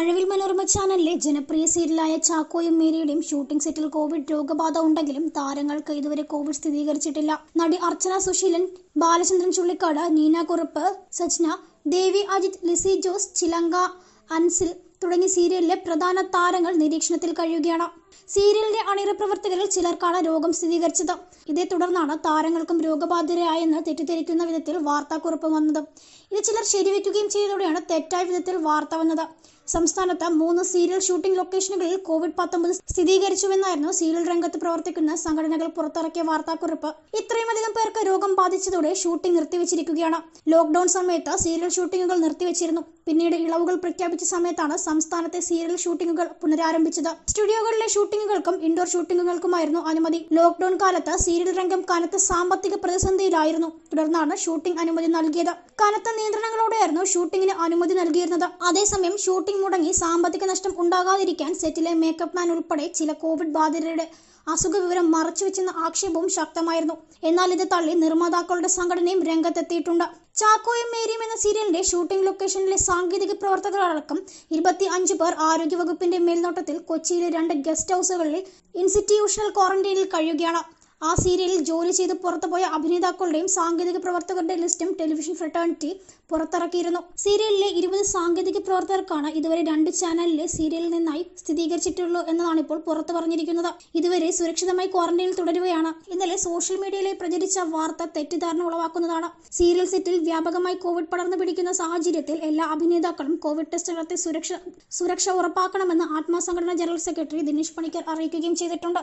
മഴവിൽ മനോരമ ചാനലിലെ ജനപ്രിയ സീരിയലായ ചാക്കോയും മേരിയുടെയും ഷൂട്ടിംഗ് സെറ്റിൽ കോവിഡ് രോഗബാധ ഉണ്ടെങ്കിലും താരങ്ങൾക്ക് ഇതുവരെ കോവിഡ് സ്ഥിരീകരിച്ചിട്ടില്ല നടി അർച്ചന സുശീലൻ ബാലചന്ദ്രൻ ചുള്ളിക്കാട് നീന കുറുപ്പ് സജ്ന ദേവി അജിത് ലിസി ജോസ് ചിലങ്ക അൻസിൽ തുടങ്ങിയ സീരിയലിലെ പ്രധാന താരങ്ങൾ നിരീക്ഷണത്തിൽ കഴിയുകയാണ് സീരിയലിന്റെ അണിയറ പ്രവർത്തകരിൽ ചിലർക്കാണ് രോഗം സ്ഥിരീകരിച്ചത് ഇതേ തുടർന്നാണ് താരങ്ങൾക്കും രോഗബാധിതരായെന്ന് തെറ്റിദ്ധരിക്കുന്ന വിധത്തിൽ വാർത്താക്കുറിപ്പ് വന്നത് ഇത് ചിലർ ശരിവെക്കുകയും ചെയ്തതോടെയാണ് തെറ്റായ വിധത്തിൽ വാർത്ത വന്നത് സംസ്ഥാനത്ത് മൂന്ന് സീരിയൽ ഷൂട്ടിംഗ് ലൊക്കേഷനുകളിൽ കോവിഡ് പത്തൊമ്പത് സ്ഥിരീകരിച്ചുവെന്നായിരുന്നു സീരിയൽ രംഗത്ത് പ്രവർത്തിക്കുന്ന സംഘടനകൾ പുറത്തിറക്കിയ വാർത്താക്കുറിപ്പ് ഇത്രയും അധികം പേർക്ക് രോഗം ബാധിച്ചതോടെ ഷൂട്ടിംഗ് നിർത്തിവച്ചിരിക്കുകയാണ് ലോക്ഡൌൺ സമയത്ത് സീരിയൽ ഷൂട്ടിംഗുകൾ നിർത്തിവച്ചിരുന്നു പിന്നീട് ഇളവുകൾ പ്രഖ്യാപിച്ച സമയത്താണ് സംസ്ഥാനത്തെ സീരിയൽ ഷൂട്ടിംഗുകൾ പുനരാരംഭിച്ചത് സ്റ്റുഡിയോകളിലെ ഷൂട്ടിംഗുകൾക്കും ഇൻഡോർ ഷൂട്ടിംഗുകൾക്കുമായിരുന്നു അനുമതി ലോക്ഡൌൺ കാലത്ത് സീരിയൽ രംഗം കനത്ത സാമ്പത്തിക പ്രതിസന്ധിയിലായിരുന്നു തുടർന്നാണ് ഷൂട്ടിംഗ് അനുമതി നൽകിയത് കനത്ത നിയന്ത്രണങ്ങളോടെയായിരുന്നു ഷൂട്ടിംഗിന് അനുമതി നൽകിയിരുന്നത് അതേസമയം ഷൂട്ടിംഗ് മുടങ്ങി സാമ്പത്തിക നഷ്ടം ഉണ്ടാകാതിരിക്കാൻ സെറ്റിലെ മേക്കപ്പ് മാൻ ഉൾപ്പെടെ ചില കോവിഡ് ബാധിതരുടെ അസുഖ വിവരം മറച്ചുവെച്ചെന്ന ആക്ഷേപവും ശക്തമായിരുന്നു എന്നാൽ ഇത് തള്ളി നിർമ്മാതാക്കളുടെ സംഘടനയും രംഗത്തെത്തിയിട്ടുണ്ട് ചാക്കോയും മേരിയും എന്ന സീരിയലിന്റെ ഷൂട്ടിംഗ് ലൊക്കേഷനിലെ സാങ്കേതിക അടക്കം ഇരുപത്തി അഞ്ചു പേർ ആരോഗ്യവകുപ്പിന്റെ മേൽനോട്ടത്തിൽ കൊച്ചിയിലെ രണ്ട് ഗസ്റ്റ് ഹൌസുകളിൽ ഇൻസ്റ്റിറ്റ്യൂഷണൽ ക്വാറന്റൈനിൽ കഴിയുകയാണ് ആ സീരിയലിൽ ജോലി ചെയ്ത് പുറത്തുപോയ അഭിനേതാക്കളുടെയും സാങ്കേതിക പ്രവർത്തകരുടെ ലിസ്റ്റും ടെലിവിഷൻ ഫ്രട്ടേണിറ്റി പുറത്തിറക്കിയിരുന്നു സീരിയലിലെ ഇരുപത് സാങ്കേതിക പ്രവർത്തകർക്കാണ് ഇതുവരെ രണ്ട് ചാനലിലെ സീരിയലിൽ നിന്നായി സ്ഥിരീകരിച്ചിട്ടുള്ളൂ എന്നതാണ് ഇപ്പോൾ പുറത്തു പറഞ്ഞിരിക്കുന്നത് ഇതുവരെ സുരക്ഷിതമായി ക്വാറന്റൈനിൽ തുടരുകയാണ് ഇന്നലെ സോഷ്യൽ മീഡിയയിൽ പ്രചരിച്ച വാർത്ത തെറ്റിദ്ധാരണ ഉളവാക്കുന്നതാണ് സീരിയൽ സെറ്റിൽ വ്യാപകമായി കോവിഡ് പടർന്നു പിടിക്കുന്ന സാഹചര്യത്തിൽ എല്ലാ അഭിനേതാക്കളും കോവിഡ് ടെസ്റ്റ് നടത്തി സുരക്ഷ സുരക്ഷ ഉറപ്പാക്കണമെന്ന് ആത്മാ സംഘടനാ ജനറൽ സെക്രട്ടറി ദിനേശ് പണിക്കർ അറിയിക്കുകയും ചെയ്തിട്ടുണ്ട്